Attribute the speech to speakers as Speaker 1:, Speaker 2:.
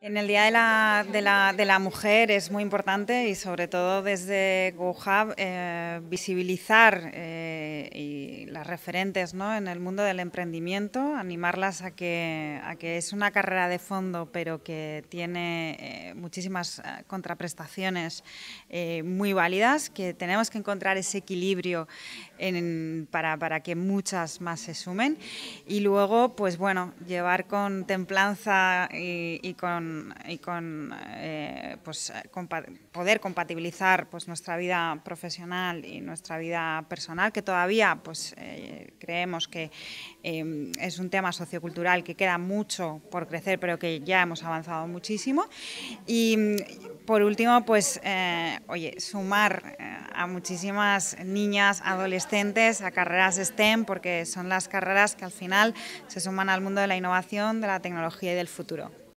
Speaker 1: En el Día de la, de, la, Mujer es muy importante y sobre todo desde GoHub eh, visibilizar eh, y las referentes ¿no? en el mundo del emprendimiento, animarlas a que, que es una carrera de fondo pero que tiene eh, muchísimas contraprestaciones muy válidas, que tenemos que encontrar ese equilibrio para, que muchas más se sumen y luego pues bueno, llevar con templanza y con y con eh, pues, eh, poder compatibilizar pues, nuestra vida profesional y nuestra vida personal, que todavía pues, eh, creemos que em, es un tema sociocultural que queda mucho por crecer, pero que ya hemos avanzado muchísimo. Y por último, pues, oye, sumar a muchísimas niñas, adolescentes, a carreras STEM, porque son las carreras que al final se suman al mundo de la innovación, de la tecnología y del futuro.